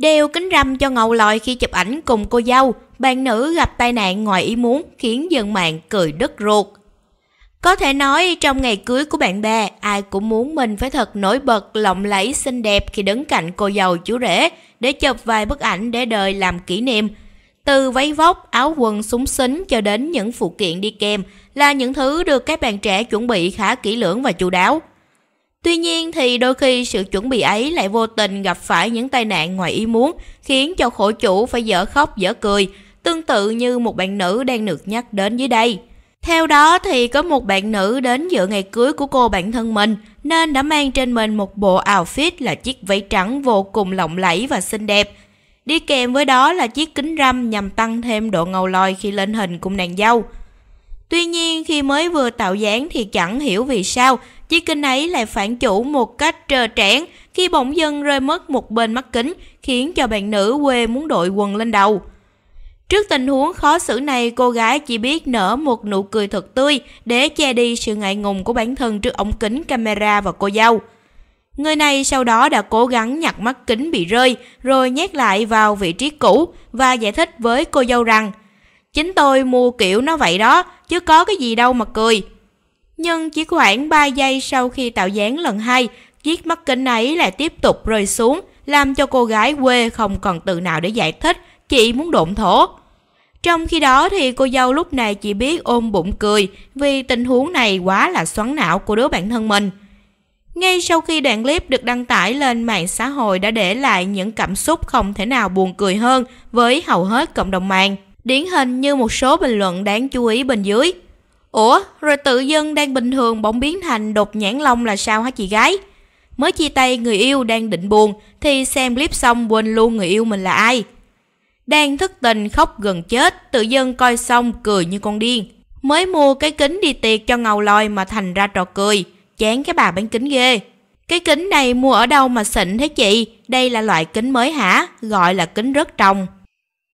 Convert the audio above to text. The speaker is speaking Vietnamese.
Đeo kính râm cho ngầu lòi khi chụp ảnh cùng cô dâu, bạn nữ gặp tai nạn ngoài ý muốn khiến dân mạng cười đứt ruột. Có thể nói trong ngày cưới của bạn bè, ai cũng muốn mình phải thật nổi bật, lộng lẫy, xinh đẹp khi đứng cạnh cô dâu chú rể để chụp vài bức ảnh để đời làm kỷ niệm. Từ váy vóc, áo quần súng xính cho đến những phụ kiện đi kèm là những thứ được các bạn trẻ chuẩn bị khá kỹ lưỡng và chu đáo. Tuy nhiên thì đôi khi sự chuẩn bị ấy lại vô tình gặp phải những tai nạn ngoài ý muốn, khiến cho khổ chủ phải dở khóc dở cười, tương tự như một bạn nữ đang được nhắc đến dưới đây. Theo đó thì có một bạn nữ đến dự ngày cưới của cô bạn thân mình nên đã mang trên mình một bộ outfit là chiếc váy trắng vô cùng lộng lẫy và xinh đẹp. Đi kèm với đó là chiếc kính râm nhằm tăng thêm độ ngầu lòi khi lên hình cùng nàng dâu. Tuy nhiên khi mới vừa tạo dáng thì chẳng hiểu vì sao chiếc kính ấy lại phản chủ một cách trơ trẽn khi bỗng dưng rơi mất một bên mắt kính khiến cho bạn nữ quê muốn đội quần lên đầu. Trước tình huống khó xử này, cô gái chỉ biết nở một nụ cười thật tươi để che đi sự ngại ngùng của bản thân trước ống kính camera và cô dâu. Người này sau đó đã cố gắng nhặt mắt kính bị rơi rồi nhét lại vào vị trí cũ và giải thích với cô dâu rằng Chính tôi mua kiểu nó vậy đó, chứ có cái gì đâu mà cười. Nhưng chỉ khoảng 3 giây sau khi tạo dáng lần hai, chiếc mắt kính ấy lại tiếp tục rơi xuống, làm cho cô gái quê không còn từ nào để giải thích, chị muốn độn thổ. Trong khi đó thì cô dâu lúc này chỉ biết ôm bụng cười vì tình huống này quá là xoắn não của đứa bạn thân mình. Ngay sau khi đoạn clip được đăng tải lên mạng xã hội đã để lại những cảm xúc không thể nào buồn cười hơn với hầu hết cộng đồng mạng, điển hình như một số bình luận đáng chú ý bên dưới. Ủa, rồi tự dân đang bình thường bỗng biến thành đột nhãn long là sao hả chị gái? Mới chia tay người yêu đang định buồn thì xem clip xong quên luôn người yêu mình là ai. Đang thức tình khóc gần chết, tự dân coi xong cười như con điên. Mới mua cái kính đi tiệc cho ngầu lòi mà thành ra trò cười, chán cái bà bán kính ghê. Cái kính này mua ở đâu mà xịn thế chị? Đây là loại kính mới hả? Gọi là kính rất trong.